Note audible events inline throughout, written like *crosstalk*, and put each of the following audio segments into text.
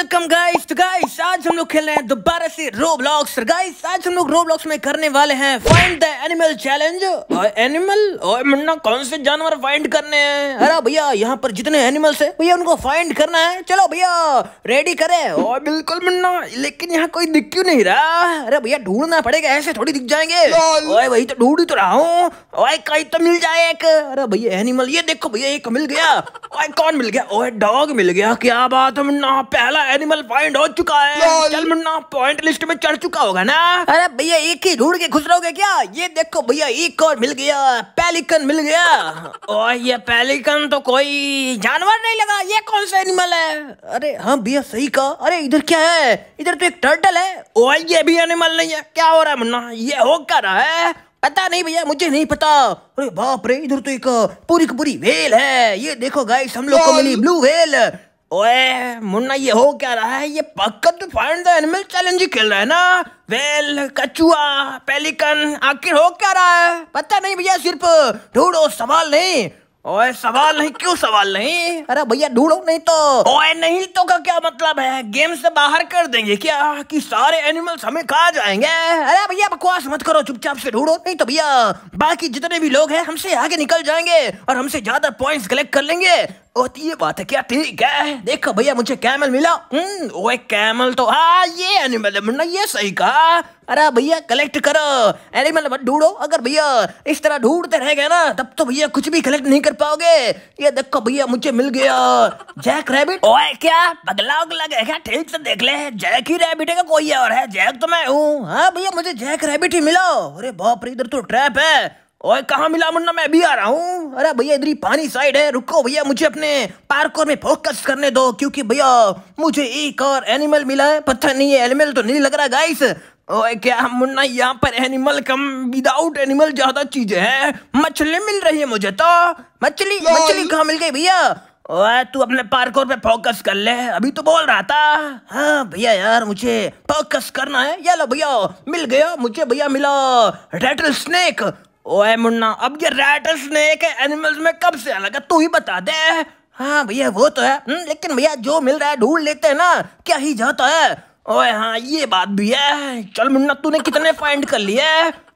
Welcome guys तो guys आज हम लोग खेल रहे हैं दोबारा से रोब्लॉक्स गाइस आज हम लोग रोब्लॉक्स में करने वाले हैं फाइंड द एनिमल चैलेंज और एनिमल और मुन्ना कौन से जानवर फाइंड करने हैं अरे भैया यहाँ पर जितने एनिमल्स हैं भैया उनको फाइंड करना है चलो भैया रेडी करे और बिल्कुल मुन्ना लेकिन यहाँ कोई दिख क्यों नहीं रहा अरे भैया ढूंढना पड़ेगा ऐसे थोड़ी दिख जाएंगे ओए वही तो ढूंढ तो रहा हूँ ओए कहीं तो मिल जाए एक अरे भैया एनिमल ये देखो भैया एक मिल गया ओए कौन मिल गया ओए डॉग मिल गया क्या बात है मुन्ना पहला एनिमल पॉइंट हो चुका है चल मुन्ना पॉइंट लिस्ट में चढ़ चुका होगा ना अरे भैया एक ही ढूंढ के खुश रहोगे क्या ये देखो भैया एक और मिल गया पेलिकन मिल गया और ये पेलिकन तो कोई जानवर नहीं लगा ये कौन सा एनिमल है अरे हाँ भैया सही कहा अरे इधर क्या है इधर तो एक टर्टल है और ये भी एनिमल नहीं है क्या हो रहा है मुन्ना ये हो क्या रहा है पता नहीं भैया मुझे नहीं पता अरे बाप रे इधर तो एक पूरी की पूरी वेल है ये देखो गाइस हम लोग को मिली ब्लू वेल ओए मुन्ना ये हो क्या रहा है ये पक्का तो फाइंड द एनिमल चैलेंज ही खेल रहा है ना वेल कछुआ पेलिकन आखिर हो क्या रहा है पता नहीं भैया सिर्फ ढूंढो सवाल नहीं ओए सवाल नहीं क्यों सवाल नहीं अरे भैया ढूंढो नहीं तो ओए नहीं तो का क्या मतलब है गेम से बाहर कर देंगे क्या कि सारे एनिमल्स हमें खा जाएंगे अरे भैया बकवास मत करो चुपचाप से ढूंढो नहीं तो भैया बाकी जितने भी लोग हैं हमसे आगे निकल जाएंगे और हमसे ज्यादा पॉइंट्स कलेक्ट कर लेंगे और ये बात है क्या ठीक है देखो भैया मुझे कैमल मिला हम्म ओए कैमल तो हाँ ये एनिमल है ये सही कहा अरे भैया कलेक्ट करो एनिमल मत ढूंढो अगर भैया इस तरह ढूंढते रह गए ना तब तो भैया कुछ भी कलेक्ट नहीं कर पाओगे ये देखो भैया मुझे मिल गया जैक रैबिट ओए क्या पगला उगला गया क्या ठीक से देख ले जैक ही रैबिट है का कोई और है जैक तो मैं हूँ हाँ भैया मुझे जैक रैबिट ही मिला अरे बाप रे इधर तो ट्रैप है ओए कहा मिला मुन्ना मैं भी आ रहा हूँ अरे भैया इधर ही पानी साइड है रुको भैया मुझे अपने पार्कोर में फोकस करने दो क्योंकि भैया मुझे एक और एनिमल मिला है पता नहीं है एनिमल तो नहीं लग रहा गाइस ओए क्या मुन्ना यहाँ पर एनिमल कम विदाउट एनिमल ज्यादा चीजें हैं मछली मिल रही है मुझे तो मछली मछली कहाँ मिल गई भैया ओए तू अपने पार्कोर पे फोकस कर ले अभी तो बोल रहा था हाँ भैया यार मुझे फोकस करना है ये लो भैया मिल गया मुझे भैया मिला रेटल स्नेक ओए मुन्ना अब ये रैटल स्नेक एनिमल्स में कब से अलग है तू ही बता दे हाँ भैया वो तो है न, हम्म, लेकिन भैया जो मिल रहा है ढूंढ लेते हैं ना क्या ही जाता है ओए हाँ ये बात भी है चल मुन्ना तूने कितने फाइंड कर लिए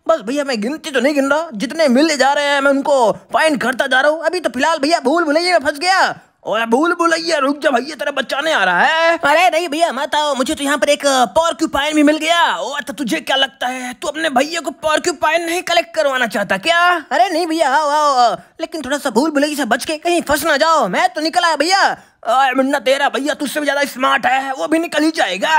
बस भैया मैं गिनती तो नहीं गिन रहा जितने मिले जा रहे हैं मैं उनको फाइंड करता जा रहा हूँ अभी तो फिलहाल भैया भूल भूलिए मैं फंस गया और भूल भूलैया रुक जा भैया तेरा बचाने आ रहा है अरे नहीं भैया मत तो, आओ मुझे तो यहाँ पर एक पॉर्क्यूपाइन भी मिल गया और तो अच्छा, तुझे क्या लगता है तू अपने भैया को पॉर्क्यूपाइन नहीं कलेक्ट करवाना चाहता क्या अरे नहीं भैया आओ आओ लेकिन थोड़ा सा भूल भुलैया से बच के कहीं फंस ना जाओ मैं तो निकला भैया मुन्ना तेरा भैया तुझसे भी ज्यादा स्मार्ट है वो भी निकल ही जाएगा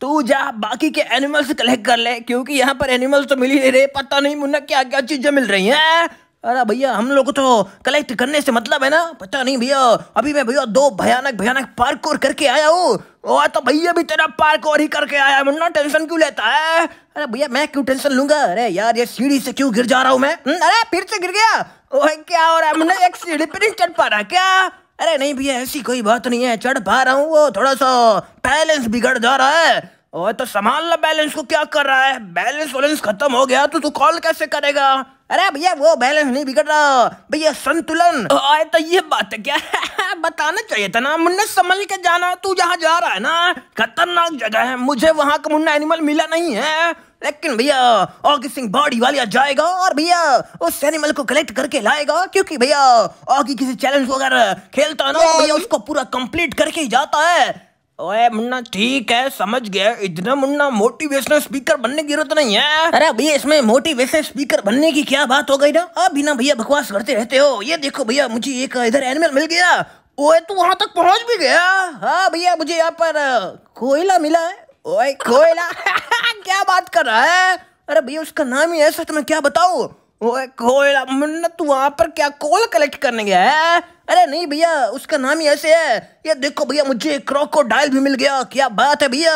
तू जा बाकी के एनिमल्स कलेक्ट कर ले क्योंकि यहाँ पर एनिमल्स तो मिल ही नहीं रहे पता नहीं मुन्ना क्या क्या चीजें मिल रही हैं अरे भैया हम लोग तो कलेक्ट करने से मतलब है ना पता नहीं भैया अभी मैं भैया दो भयानक भयानक पार्क और करके आया हूँ तो भैया भी तेरा पार्क और ही करके आया मुन्ना टेंशन क्यों लेता है अरे भैया मैं क्यों टेंशन लूंगा अरे यार ये सीढ़ी से क्यों गिर जा रहा हूँ मैं हम्म, अरे फिर से गिर गया ओए क्या हो रहा है मुन्ना एक सीढ़ी पर नहीं चढ़ पा रहा क्या अरे नहीं भैया ऐसी कोई बात नहीं है चढ़ पा रहा हूँ वो थोड़ा सा बैलेंस बिगड़ जा रहा है ओए तो संभाल ला बैलेंस को क्या कर रहा है बैलेंस वैलेंस खत्म हो गया तो तू कॉल कैसे करेगा अरे भैया वो बैलेंस नहीं बिगड़ रहा भैया संतुलन आए तो ये बात क्या *laughs* बताना चाहिए था ना मुन्ने संभल के जाना तू जहाँ जा रहा है ना खतरनाक जगह है मुझे वहाँ का मुन्ना एनिमल मिला नहीं है लेकिन भैया ऑगि सिंह बॉडी वालिया जाएगा और भैया उस एनिमल को कलेक्ट करके लाएगा क्योंकि भैया ऑगी किसी चैलेंज को अगर खेलता है ना तो भैया उसको पूरा कंप्लीट करके ही जाता है ओए मुन्ना ठीक है समझ गया इतना मुन्ना मोटिवेशनल स्पीकर बनने की जरूरत नहीं है अरे भैया इसमें मोटिवेशनल स्पीकर बनने की क्या बात हो गई ना अब भी ना भैया बकवास करते रहते हो ये देखो भैया मुझे एक इधर एनिमल मिल गया ओए तू वहां तक पहुंच भी गया हाँ भैया मुझे यहाँ पर कोयला मिला है ओए कोयला *laughs* क्या बात कर रहा है अरे भैया उसका नाम ही ऐसा तो मैं क्या बताऊँ ओए कोयला मुन्ना तू वहां पर क्या कोल कलेक्ट करने गया है अरे नहीं भैया उसका नाम ही ऐसे है ये देखो भैया मुझे क्रोकोडाइल भी मिल गया क्या बात है भैया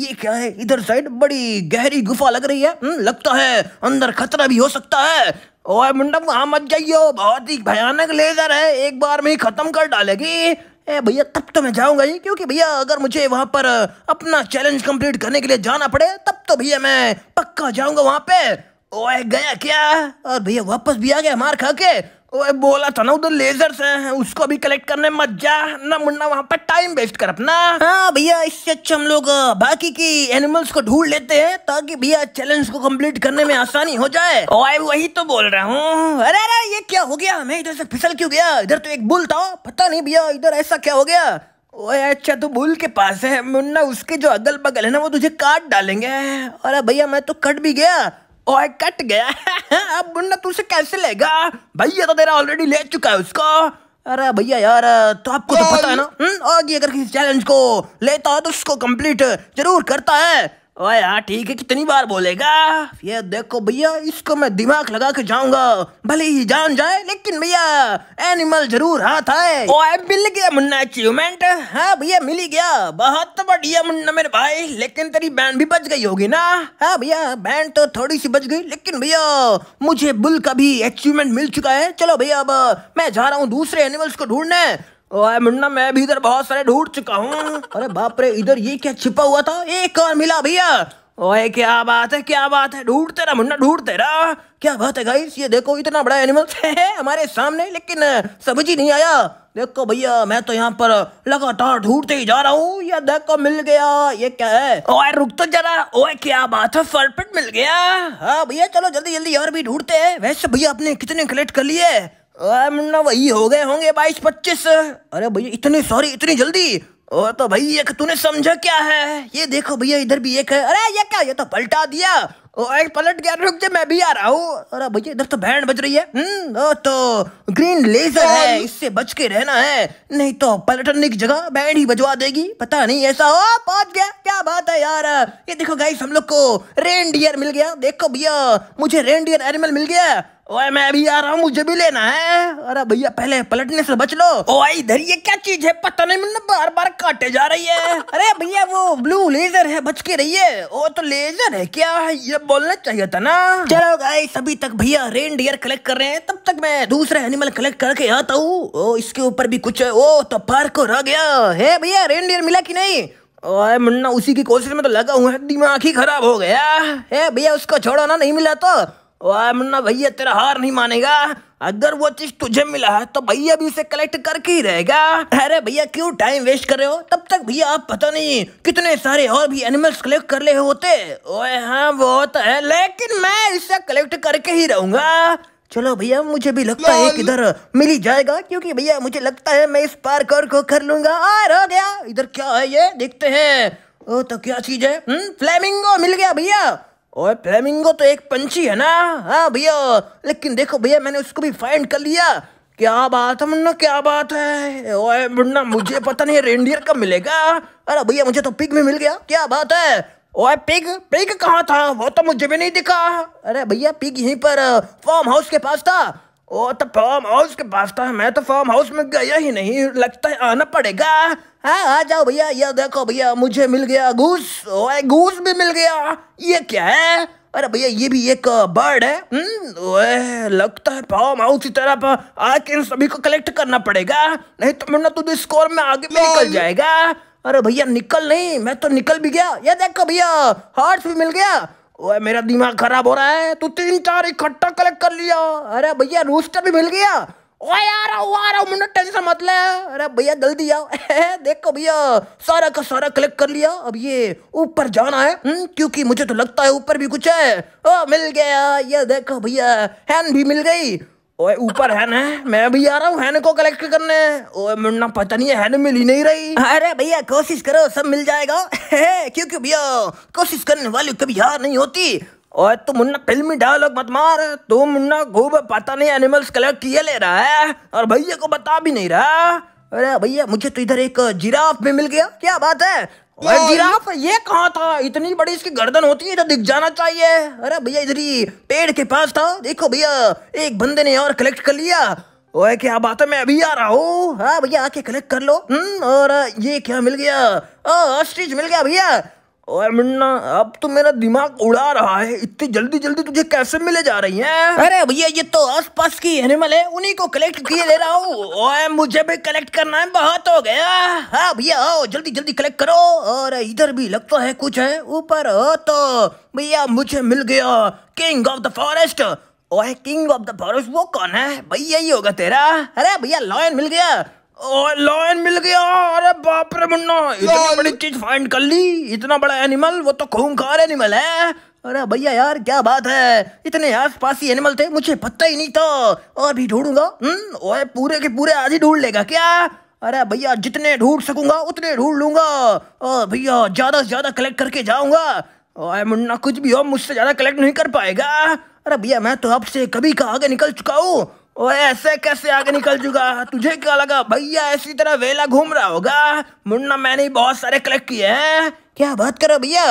ये क्या है इधर साइड बड़ी गहरी गुफा लग रही है न, हम्म, लगता है अंदर खतरा भी हो सकता है ओए मुंडा वहां मत जाइयो बहुत ही भयानक लेजर है एक बार में ही खत्म कर डालेगी भैया तब तो मैं जाऊंगा ही क्योंकि भैया अगर मुझे वहां पर अपना चैलेंज कंप्लीट करने के लिए जाना पड़े तब तो भैया मैं पक्का जाऊंगा वहां पे ओए गया क्या और भैया वापस भी आ गया मार खा के ओए बोला था ना उधर लेजर है उसको भी कलेक्ट करने मत जा ना मुन्ना वहाँ पर टाइम वेस्ट कर अपना हाँ भैया इससे अच्छा हम लोग बाकी की एनिमल्स को ढूंढ लेते हैं ताकि भैया चैलेंज को कंप्लीट करने में आसानी हो जाए ओए वही तो बोल रहा हूँ अरे अरे ये क्या हो गया मैं इधर से फिसल क्यों गया इधर तो एक बुल था पता नहीं भैया इधर ऐसा क्या हो गया ओए अच्छा तो बुल के पास है मुन्ना उसके जो अगल बगल है ना वो तुझे काट डालेंगे अरे भैया मैं तो कट भी गया ओए कट गया *laughs* अब मुन्ना तू उसे कैसे लेगा भैया तो तेरा ऑलरेडी ले चुका है उसको अरे भैया यार तो आपको तो पता है ना हम्म, आगे अगर किसी चैलेंज को लेता है तो उसको कंप्लीट जरूर करता है ओए ठीक है कितनी बार बोलेगा ये देखो भैया इसको मैं दिमाग लगा के जाऊंगा भले ही जान जाए लेकिन भैया एनिमल जरूर हाथ आए ओए मिल गया मुन्ना अचीवमेंट हाँ भैया मिल गया बहुत बढ़िया मुन्ना मेरे भाई लेकिन तेरी बैंड भी बच गई होगी ना हाँ भैया बैंड तो थोड़ी सी बच गई लेकिन भैया मुझे बुल का भी अचीवमेंट मिल चुका है चलो भैया अब मैं जा रहा हूँ दूसरे एनिमल्स को ढूंढने ओए मुन्ना मैं भी इधर बहुत सारे ढूंढ चुका हूँ अरे बाप रे इधर ये क्या छिपा हुआ था एक और मिला भैया ओए क्या बात है क्या बात है ढूंढते रहा मुन्ना ढूंढते रहा क्या बात है गाइस ये देखो इतना बड़ा एनिमल *laughs* है हमारे सामने लेकिन समझ ही नहीं आया देखो भैया मैं तो यहाँ पर लगातार ढूंढते ही जा रहा हूँ ये देखो मिल गया ये क्या है ओए रुक तो जरा ओए क्या बात है फलपिट मिल गया हाँ भैया चलो जल्दी जल्दी और भी ढूंढते हैं वैसे भैया आपने कितने कलेक्ट कर लिए ना वही हो गए होंगे बाईस पच्चीस अरे भैया इतनी सॉरी इतनी जल्दी ओ तो भाई एक तूने समझा क्या है ये देखो भैया इधर भी एक है अरे ये क्या ये तो पलटा दिया ओए पलट गया रुक जा मैं भी आ रहा हूँ अरे भैया इधर तो बैंड बज रही है हम्म, ओ तो ग्रीन लेजर है इससे बच के रहना है नहीं तो पलटने की जगह बैंड ही बजवा देगी पता नहीं ऐसा हो पहुंच गया क्या बात है यार ये देखो गाई हम लोग को रेनडियर मिल गया देखो भैया मुझे रेनडियर एनिमल मिल गया ओए मैं भी आ रहा हूँ मुझे भी लेना है अरे भैया पहले पलटने से बच लो ओए इधर ये क्या चीज है पता नहीं मतलब बार बार काटे जा रही है अरे भैया वो ब्लू लेजर है बच के रही है ओ तो लेजर है क्या है ये बोलना चाहिए था ना चलो गाइस अभी तक भैया रेन डियर कलेक्ट कर रहे हैं तब तक मैं दूसरा एनिमल कलेक्ट करके आता हूँ इसके ऊपर भी कुछ है ओ तो पार्क रह गया है भैया रेन डियर मिला की नहीं ओए मुन्ना उसी की कोशिश में तो लगा हुआ है दिमाग ही खराब हो गया है भैया उसको छोड़ो ना नहीं मिला तो मुन्ना भैया तेरा हार नहीं मानेगा अगर वो चीज तुझे मिला है तो भैया भी उसे कलेक्ट करके ही रहेगा अरे भैया क्यों टाइम वेस्ट कर रहे हो तब तक भैया आप पता नहीं कितने सारे और भी एनिमल्स कलेक्ट कर ले होते ओए हाँ वो तो है लेकिन मैं इसे कलेक्ट करके ही रहूंगा चलो भैया मुझे भी लगता है इधर मिल ही जाएगा क्योंकि भैया मुझे लगता है मैं इस पार्क और को कर लूंगा और हो गया इधर क्या है ये देखते हैं ओ तो क्या चीज है फ्लेमिंगो हम्म, मिल गया भैया और फ्लेमिंगो तो एक पंछी है ना हाँ भैया लेकिन देखो भैया मैंने उसको भी फाइंड कर लिया क्या बात है मुन्ना क्या बात है ओए मुन्ना मुझे पता नहीं रेंडियर कब मिलेगा अरे भैया मुझे तो पिग में मिल गया क्या बात है ओए पिग पिग कहाँ था वो तो मुझे भी नहीं दिखा अरे भैया पिग यहीं पर फार्म हाउस के पास था ओ तो फार्म हाउस के पास था मैं तो फार्म हाउस में गया ही नहीं लगता है आना पड़ेगा हाँ आ जाओ भैया ये देखो भैया मुझे मिल गया घूस ओए घूस भी मिल गया ये क्या है अरे भैया ये भी एक बर्ड है हम्म, ओए लगता है फार्म हाउस की तरफ आके इन सभी को कलेक्ट करना पड़ेगा नहीं तो मैं ना तुझे स्कोर में आगे भी निकल जाएगा अरे भैया निकल नहीं मैं तो निकल भी गया ये देखो भैया हार्ट भी मिल गया ओए मेरा दिमाग खराब हो रहा है तू तीन चार इकट्ठा कलेक्ट कर लिया अरे भैया रूस्टर भी मिल गया ओए आ रहा हूँ आ रहा हूँ मुन्ना टेंशन मत ले अरे भैया जल्दी आओ *laughs* देखो भैया सारा का सारा कलेक्ट कर लिया अब ये ऊपर जाना है हुँ? हम्म, क्योंकि मुझे तो लगता है ऊपर भी कुछ है ओ मिल गया ये देखो भैया हैन भी मिल गई ओए ऊपर है ना मैं भी आ रहा हूँ हैन को कलेक्ट करने ओए मुन्ना पता नहीं है हैन मिल ही नहीं रही अरे भैया कोशिश करो सब मिल जाएगा *laughs* क्योंकि भैया कोशिश करने वाली कभी हार नहीं होती और तुम मुन्ना फिल्मी डायलॉग मत मार तुम मुन्ना खूब पता नहीं एनिमल्स कलेक्ट किए ले रहा है और भैया को बता भी नहीं रहा अरे भैया मुझे तो इधर एक जिराफ भी मिल गया क्या बात है जिराफ तो ये कहाँ था इतनी बड़ी इसकी गर्दन होती है तो दिख जाना चाहिए अरे भैया इधर ही पेड़ के पास था देखो भैया एक बंदे ने और कलेक्ट कर लिया ओए क्या बात है मैं अभी आ रहा हूँ हाँ भैया आके कलेक्ट कर लो हम्म, और ये क्या मिल गया ऑस्ट्रिच मिल गया भैया ओए मुन्ना अब तो मेरा दिमाग उड़ा रहा है इतनी जल्दी जल्दी तुझे कैसे मिले जा रही हैं अरे भैया ये तो आस पास की एनिमल है उन्हीं को कलेक्ट किए ले रहा हूँ ओए मुझे भी कलेक्ट करना है बहुत हो गया हाँ भैया आओ जल्दी जल्दी कलेक्ट करो और इधर भी लगता है कुछ है ऊपर हो तो भैया मुझे मिल गया किंग ऑफ द फॉरेस्ट ओए किंग ऑफ द फॉरेस्ट वो कौन है भैया ही होगा तेरा अरे भैया लॉयन मिल गया लॉयन मिल गया अरे बाप रे मुन्ना इतनी बड़ी चीज फाइंड कर ली इतना बड़ा एनिमल वो तो खूंखार एनिमल है अरे भैया यार क्या बात है इतने आस पास ही एनिमल थे मुझे पता ही नहीं था और भी ढूंढूंगा हम्म, ओए पूरे के पूरे आज ही ढूंढ लेगा क्या अरे भैया जितने ढूंढ सकूंगा उतने ढूंढ लूंगा और भैया ज्यादा से ज्यादा कलेक्ट करके जाऊंगा ओए मुन्ना कुछ भी हो मुझसे ज्यादा कलेक्ट नहीं कर पाएगा अरे भैया मैं तो आपसे कभी का आगे निकल चुका हूँ और ऐसे कैसे आगे निकल चुका तुझे क्या लगा भैया ऐसी तरह वेला घूम रहा होगा मुन्ना मैंने बहुत सारे कलेक्ट किए हैं क्या बात करो भैया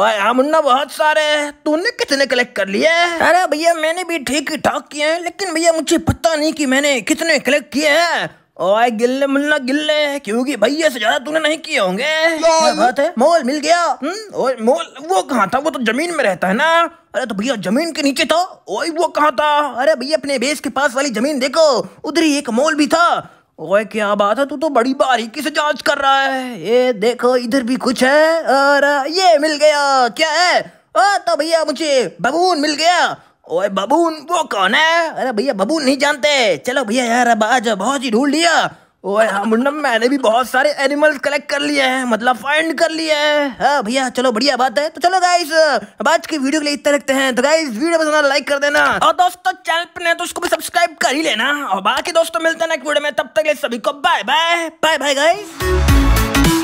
ओए हाँ मुन्ना बहुत सारे तूने कितने कलेक्ट कर लिए अरे भैया मैंने भी ठीक ठाक किए हैं लेकिन भैया मुझे पता नहीं कि मैंने कितने कलेक्ट किए हैं ओए गिल्ले मुल्ला गिल्ले क्योंकि भैया से ज्यादा तूने नहीं किए होंगे क्या बात है मोल मिल गया हम्म, ओए मोल वो कहाँ था वो तो जमीन में रहता है ना अरे तो भैया जमीन के नीचे था ओए वो कहाँ था अरे भैया अपने बेस के पास वाली जमीन देखो उधर ही एक मोल भी था ओए क्या बात है तू तो बड़ी बारीकी से जांच कर रहा है ये देखो इधर भी कुछ है और ये मिल गया क्या है ओ तो भैया मुझे बबून मिल गया ओए बबून वो कौन है अरे भैया बबून नहीं जानते चलो भैया यार अब आज बहुत ही ढूंढ लिया ओए हाँ मुन्ना मैंने भी बहुत सारे एनिमल्स कलेक्ट कर लिए हैं मतलब फाइंड कर लिए हैं हाँ भैया चलो बढ़िया बात है तो चलो गाइस अब आज की वीडियो के लिए इतना रखते हैं तो गाइस वीडियो पसंद लाइक कर देना और दोस्तों चैनल पर नहीं तो उसको भी सब्सक्राइब कर ही लेना और बाकी दोस्तों मिलते हैं नेक्स्ट वीडियो में तब तक ले सभी को bye bye bye bye guys